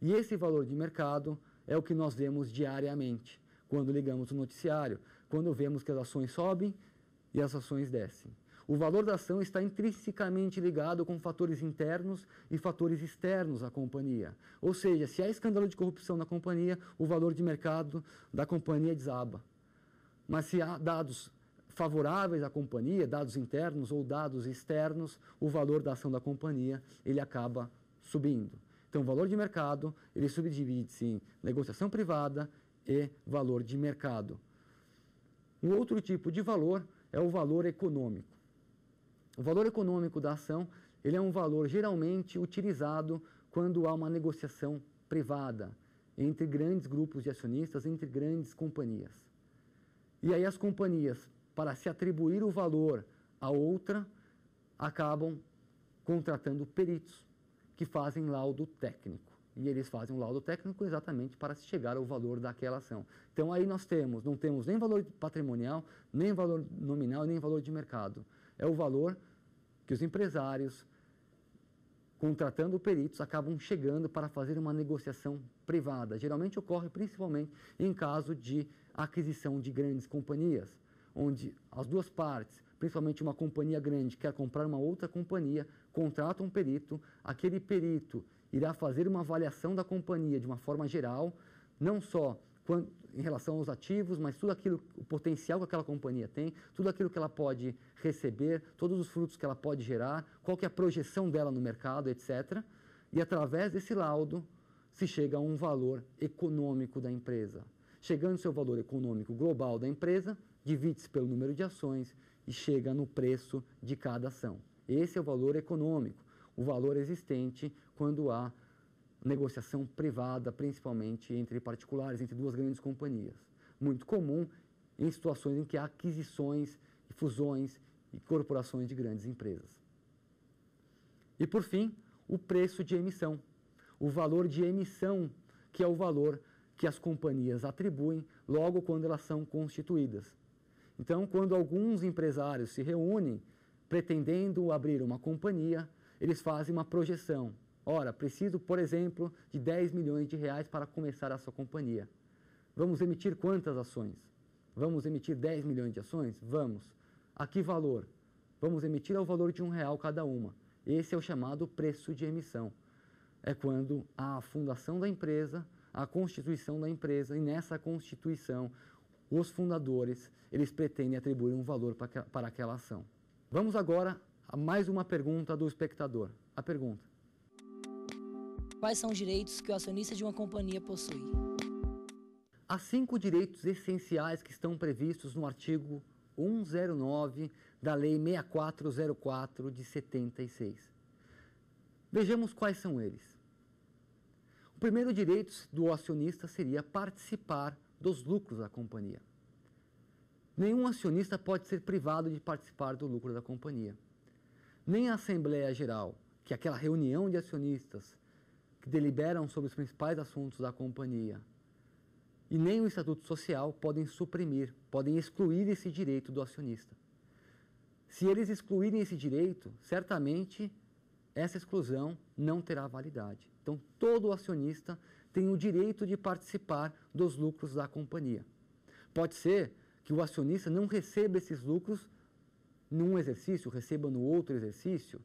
E esse valor de mercado é o que nós vemos diariamente quando ligamos o noticiário, quando vemos que as ações sobem e as ações descem. O valor da ação está intrinsecamente ligado com fatores internos e fatores externos à companhia. Ou seja, se há escândalo de corrupção na companhia, o valor de mercado da companhia desaba. Mas se há dados favoráveis à companhia, dados internos ou dados externos, o valor da ação da companhia ele acaba subindo. Então, o valor de mercado ele subdivide-se em negociação privada e valor de mercado. Um outro tipo de valor é o valor econômico. O valor econômico da ação ele é um valor geralmente utilizado quando há uma negociação privada entre grandes grupos de acionistas, entre grandes companhias. E aí as companhias para se atribuir o valor a outra, acabam contratando peritos que fazem laudo técnico. E eles fazem um laudo técnico exatamente para se chegar ao valor daquela ação. Então aí nós temos, não temos nem valor patrimonial, nem valor nominal, nem valor de mercado. É o valor que os empresários, contratando peritos, acabam chegando para fazer uma negociação privada. Geralmente ocorre principalmente em caso de aquisição de grandes companhias onde as duas partes, principalmente uma companhia grande, quer comprar uma outra companhia, contrata um perito, aquele perito irá fazer uma avaliação da companhia de uma forma geral, não só em relação aos ativos, mas tudo aquilo, o potencial que aquela companhia tem, tudo aquilo que ela pode receber, todos os frutos que ela pode gerar, qual que é a projeção dela no mercado, etc. E através desse laudo se chega a um valor econômico da empresa. Chegando ao seu valor econômico global da empresa, divide-se pelo número de ações e chega no preço de cada ação. Esse é o valor econômico, o valor existente quando há negociação privada, principalmente entre particulares, entre duas grandes companhias. Muito comum em situações em que há aquisições, fusões e corporações de grandes empresas. E por fim, o preço de emissão, o valor de emissão, que é o valor que as companhias atribuem logo quando elas são constituídas. Então, quando alguns empresários se reúnem pretendendo abrir uma companhia, eles fazem uma projeção. Ora, preciso, por exemplo, de 10 milhões de reais para começar a sua companhia. Vamos emitir quantas ações? Vamos emitir 10 milhões de ações? Vamos. A que valor? Vamos emitir ao valor de um real cada uma. Esse é o chamado preço de emissão. É quando a fundação da empresa, a constituição da empresa, e nessa constituição os fundadores eles pretendem atribuir um valor para aquela ação. Vamos agora a mais uma pergunta do espectador. A pergunta: Quais são os direitos que o acionista de uma companhia possui? Há cinco direitos essenciais que estão previstos no artigo 109 da Lei 6404 de 76. Vejamos quais são eles. O primeiro direito do acionista seria participar dos lucros da companhia. Nenhum acionista pode ser privado de participar do lucro da companhia. Nem a Assembleia Geral, que é aquela reunião de acionistas que deliberam sobre os principais assuntos da companhia, e nem o Estatuto Social podem suprimir, podem excluir esse direito do acionista. Se eles excluírem esse direito, certamente essa exclusão não terá validade. Então, todo acionista tem o direito de participar dos lucros da companhia. Pode ser que o acionista não receba esses lucros num exercício, receba no outro exercício,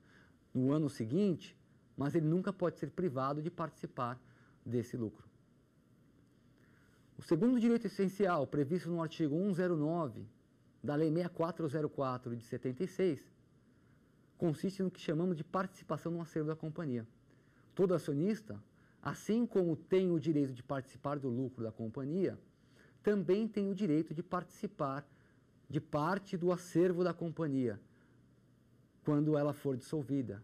no ano seguinte, mas ele nunca pode ser privado de participar desse lucro. O segundo direito essencial, previsto no artigo 109 da Lei 6404 de 76, consiste no que chamamos de participação no acervo da companhia. Todo acionista assim como tem o direito de participar do lucro da companhia, também tem o direito de participar de parte do acervo da companhia quando ela for dissolvida.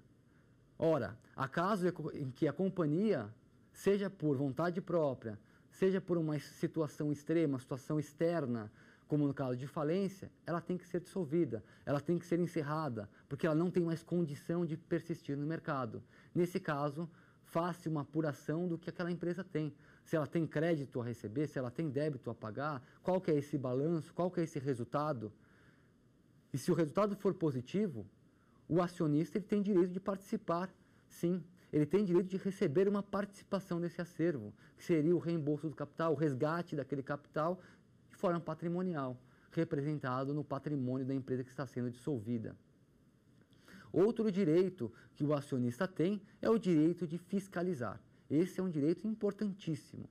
Ora, acaso em que a companhia, seja por vontade própria, seja por uma situação extrema, situação externa, como no caso de falência, ela tem que ser dissolvida, ela tem que ser encerrada, porque ela não tem mais condição de persistir no mercado. Nesse caso, faça uma apuração do que aquela empresa tem. Se ela tem crédito a receber, se ela tem débito a pagar, qual que é esse balanço, qual que é esse resultado. E se o resultado for positivo, o acionista ele tem direito de participar, sim. Ele tem direito de receber uma participação nesse acervo, que seria o reembolso do capital, o resgate daquele capital de forma patrimonial, representado no patrimônio da empresa que está sendo dissolvida. Outro direito que o acionista tem é o direito de fiscalizar. Esse é um direito importantíssimo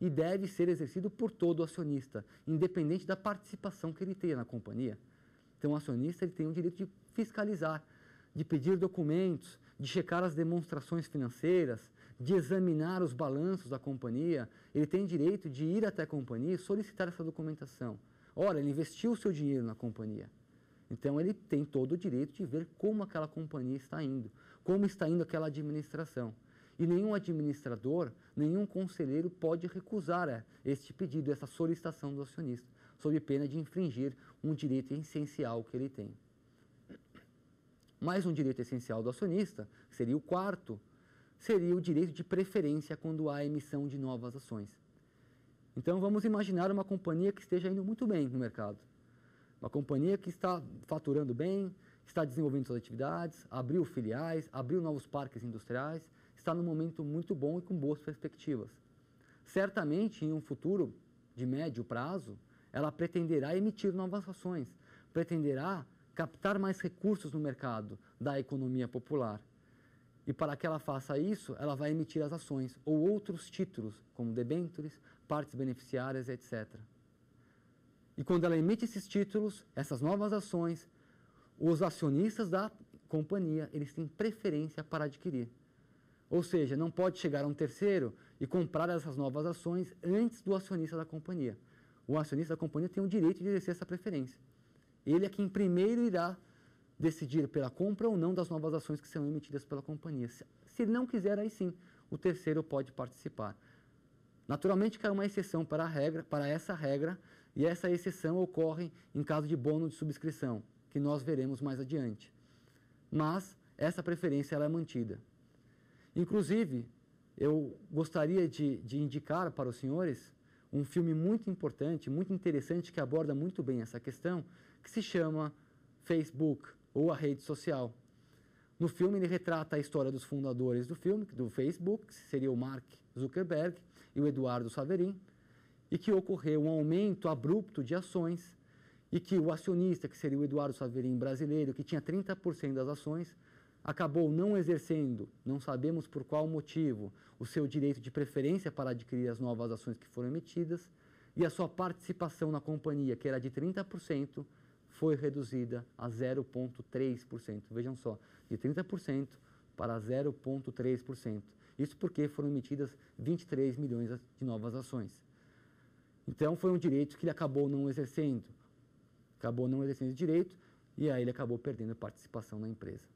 e deve ser exercido por todo acionista, independente da participação que ele tenha na companhia. Então, o acionista ele tem o direito de fiscalizar, de pedir documentos, de checar as demonstrações financeiras, de examinar os balanços da companhia. Ele tem direito de ir até a companhia e solicitar essa documentação. Ora, ele investiu o seu dinheiro na companhia. Então ele tem todo o direito de ver como aquela companhia está indo, como está indo aquela administração. E nenhum administrador, nenhum conselheiro pode recusar é, este pedido, essa solicitação do acionista, sob pena de infringir um direito essencial que ele tem. Mais um direito essencial do acionista, seria o quarto, seria o direito de preferência quando há emissão de novas ações. Então vamos imaginar uma companhia que esteja indo muito bem no mercado uma companhia que está faturando bem, está desenvolvendo suas atividades, abriu filiais, abriu novos parques industriais, está num momento muito bom e com boas perspectivas. Certamente, em um futuro de médio prazo, ela pretenderá emitir novas ações, pretenderá captar mais recursos no mercado da economia popular. E para que ela faça isso, ela vai emitir as ações ou outros títulos, como debêntures, partes beneficiárias, etc. E quando ela emite esses títulos, essas novas ações, os acionistas da companhia, eles têm preferência para adquirir. Ou seja, não pode chegar a um terceiro e comprar essas novas ações antes do acionista da companhia. O acionista da companhia tem o direito de exercer essa preferência. Ele é quem primeiro irá decidir pela compra ou não das novas ações que serão emitidas pela companhia. Se ele não quiser, aí sim, o terceiro pode participar. Naturalmente que há uma exceção para a regra, para essa regra, e essa exceção ocorre em caso de bônus de subscrição, que nós veremos mais adiante. Mas essa preferência ela é mantida. Inclusive, eu gostaria de, de indicar para os senhores um filme muito importante, muito interessante, que aborda muito bem essa questão, que se chama Facebook, ou a rede social. No filme, ele retrata a história dos fundadores do filme, do Facebook, que seria o Mark Zuckerberg e o Eduardo Saverin, e que ocorreu um aumento abrupto de ações e que o acionista, que seria o Eduardo Saverin brasileiro, que tinha 30% das ações, acabou não exercendo, não sabemos por qual motivo, o seu direito de preferência para adquirir as novas ações que foram emitidas e a sua participação na companhia, que era de 30%, foi reduzida a 0,3%. Vejam só, de 30% para 0,3%. Isso porque foram emitidas 23 milhões de novas ações. Então foi um direito que ele acabou não exercendo. Acabou não exercendo o direito e aí ele acabou perdendo a participação na empresa.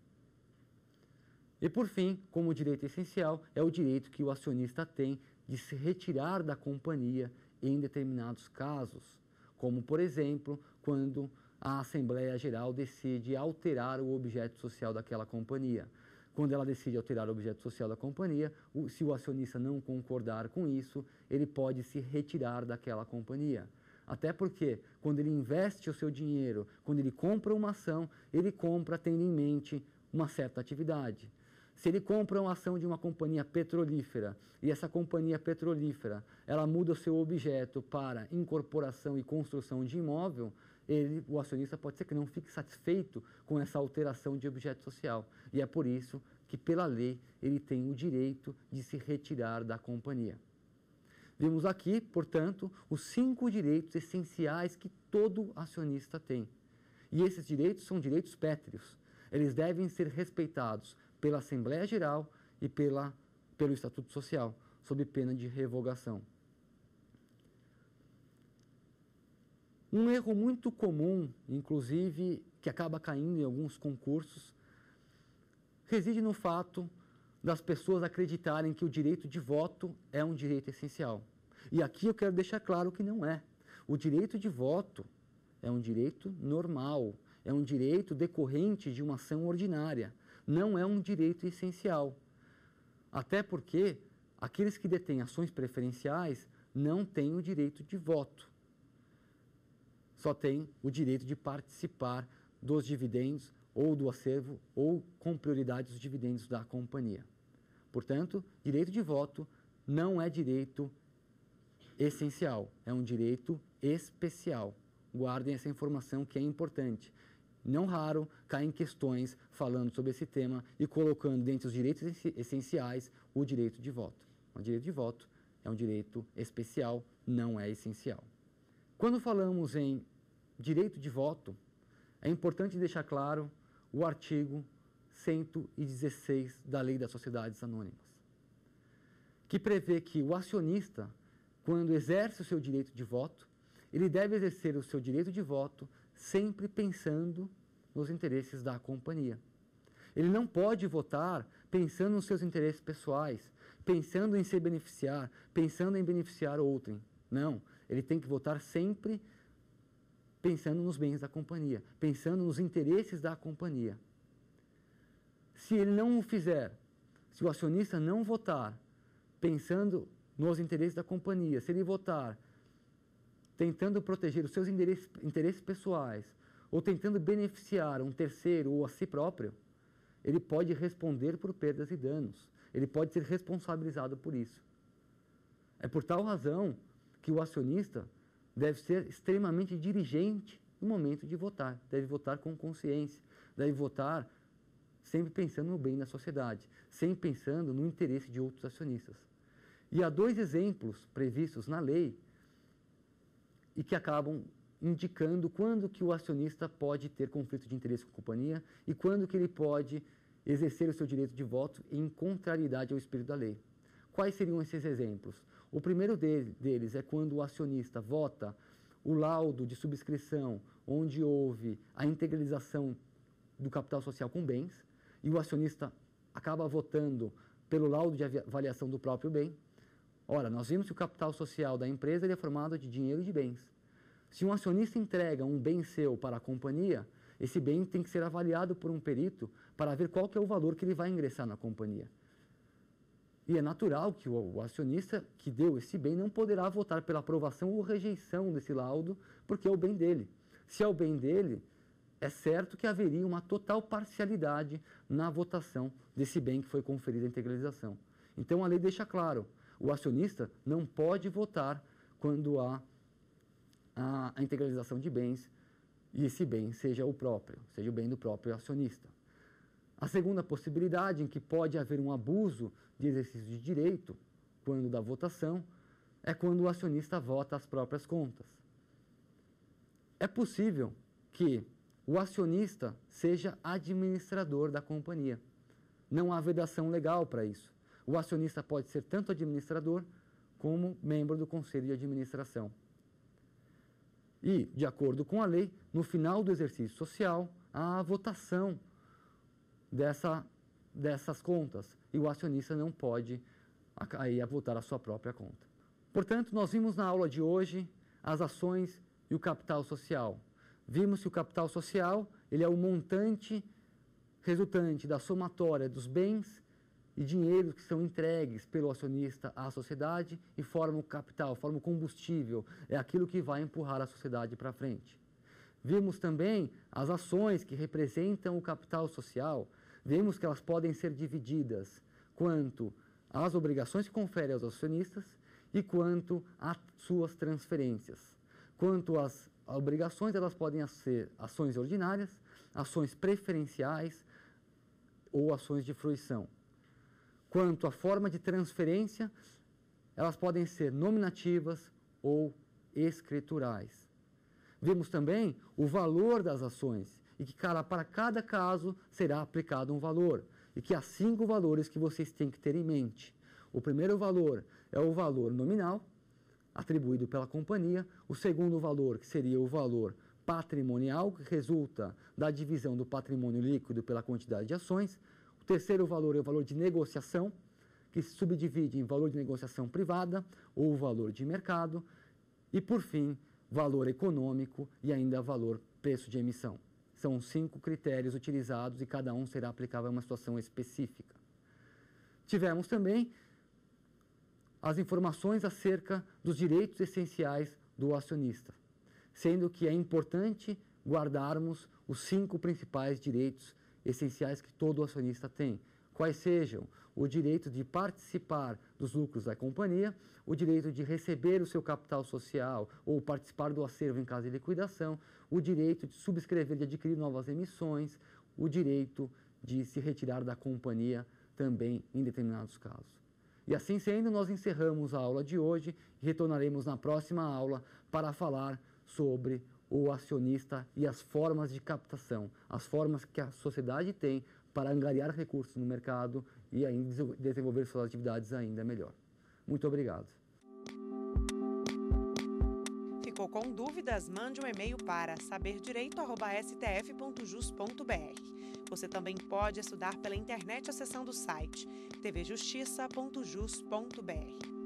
E por fim, como direito essencial, é o direito que o acionista tem de se retirar da companhia em determinados casos, como por exemplo, quando a Assembleia Geral decide alterar o objeto social daquela companhia. Quando ela decide alterar o objeto social da companhia, o, se o acionista não concordar com isso, ele pode se retirar daquela companhia. Até porque, quando ele investe o seu dinheiro, quando ele compra uma ação, ele compra tendo em mente uma certa atividade. Se ele compra uma ação de uma companhia petrolífera e essa companhia petrolífera ela muda o seu objeto para incorporação e construção de imóvel, ele, o acionista pode ser que não fique satisfeito com essa alteração de objeto social. E é por isso que, pela lei, ele tem o direito de se retirar da companhia. Vimos aqui, portanto, os cinco direitos essenciais que todo acionista tem. E esses direitos são direitos pétreos. Eles devem ser respeitados pela Assembleia Geral e pela, pelo Estatuto Social, sob pena de revogação. Um erro muito comum, inclusive, que acaba caindo em alguns concursos, reside no fato das pessoas acreditarem que o direito de voto é um direito essencial. E aqui eu quero deixar claro que não é. O direito de voto é um direito normal, é um direito decorrente de uma ação ordinária, não é um direito essencial. Até porque aqueles que detêm ações preferenciais não têm o direito de voto só tem o direito de participar dos dividendos ou do acervo ou com prioridade os dividendos da companhia. Portanto, direito de voto não é direito essencial, é um direito especial. Guardem essa informação que é importante. Não raro caem questões falando sobre esse tema e colocando dentre os direitos essenciais o direito de voto. O direito de voto é um direito especial, não é essencial. Quando falamos em direito de voto, é importante deixar claro o artigo 116 da Lei das Sociedades Anônimas, que prevê que o acionista, quando exerce o seu direito de voto, ele deve exercer o seu direito de voto sempre pensando nos interesses da companhia. Ele não pode votar pensando nos seus interesses pessoais, pensando em se beneficiar, pensando em beneficiar outrem. Não, ele tem que votar sempre pensando nos bens da companhia, pensando nos interesses da companhia. Se ele não o fizer, se o acionista não votar pensando nos interesses da companhia, se ele votar tentando proteger os seus interesses, interesses pessoais ou tentando beneficiar um terceiro ou a si próprio, ele pode responder por perdas e danos. Ele pode ser responsabilizado por isso. É por tal razão que o acionista deve ser extremamente dirigente no momento de votar. Deve votar com consciência, deve votar sempre pensando no bem da sociedade, sempre pensando no interesse de outros acionistas. E há dois exemplos previstos na lei e que acabam indicando quando que o acionista pode ter conflito de interesse com a companhia e quando que ele pode exercer o seu direito de voto em contrariedade ao espírito da lei. Quais seriam esses exemplos? O primeiro deles é quando o acionista vota o laudo de subscrição onde houve a integralização do capital social com bens e o acionista acaba votando pelo laudo de avaliação do próprio bem. Ora, nós vimos que o capital social da empresa é formado de dinheiro e de bens. Se um acionista entrega um bem seu para a companhia, esse bem tem que ser avaliado por um perito para ver qual que é o valor que ele vai ingressar na companhia. E é natural que o acionista que deu esse bem não poderá votar pela aprovação ou rejeição desse laudo, porque é o bem dele. Se é o bem dele, é certo que haveria uma total parcialidade na votação desse bem que foi conferido à integralização. Então a lei deixa claro: o acionista não pode votar quando há a, integralização de bens e esse bem seja o próprio, seja o bem do próprio acionista. A segunda possibilidade, em que pode haver um abuso de exercício de direito, quando da votação, é quando o acionista vota as próprias contas. É possível que o acionista seja administrador da companhia. Não há vedação legal para isso. O acionista pode ser tanto administrador como membro do conselho de administração. E, de acordo com a lei, no final do exercício social, há a votação dessa, dessas contas e o acionista não pode aí votar a sua própria conta. Portanto, nós vimos na aula de hoje as ações e o capital social. Vimos que o capital social ele é o montante resultante da somatória dos bens e dinheiros que são entregues pelo acionista à sociedade e forma o capital, forma o combustível, é aquilo que vai empurrar a sociedade para frente. Vimos também as ações que representam o capital social, vemos que elas podem ser divididas quanto às obrigações que confere aos acionistas e quanto às suas transferências. Quanto às obrigações, elas podem ser ações ordinárias, ações preferenciais ou ações de fruição. Quanto à forma de transferência, elas podem ser nominativas ou escriturais. vemos também o valor das ações e que cara, para cada caso será aplicado um valor e que há cinco valores que vocês têm que ter em mente. O primeiro valor é o valor nominal atribuído pela companhia, o segundo valor, que seria o valor patrimonial, que resulta da divisão do patrimônio líquido pela quantidade de ações, o terceiro valor é o valor de negociação, que se subdivide em valor de negociação privada ou valor de mercado, e por fim, valor econômico e ainda valor preço de emissão. São cinco critérios utilizados e cada um será aplicável a uma situação específica. Tivemos também as informações acerca dos direitos essenciais do acionista, sendo que é importante guardarmos os cinco principais direitos essenciais que todo acionista tem, quais sejam o direito de participar dos lucros da companhia, o direito de receber o seu capital social ou participar do acervo em caso de liquidação, o direito de subscrever e adquirir novas emissões, o direito de se retirar da companhia também em determinados casos. E assim sendo, nós encerramos a aula de hoje e retornaremos na próxima aula para falar sobre o acionista e as formas de captação, as formas que a sociedade tem para angariar recursos no mercado e ainda desenvolver suas atividades ainda melhor. Muito obrigado. Ficou com dúvidas? Mande um e-mail para saberdireito.stf.jus.br. Você também pode estudar pela internet acessando o site tvjustiça.jus.br.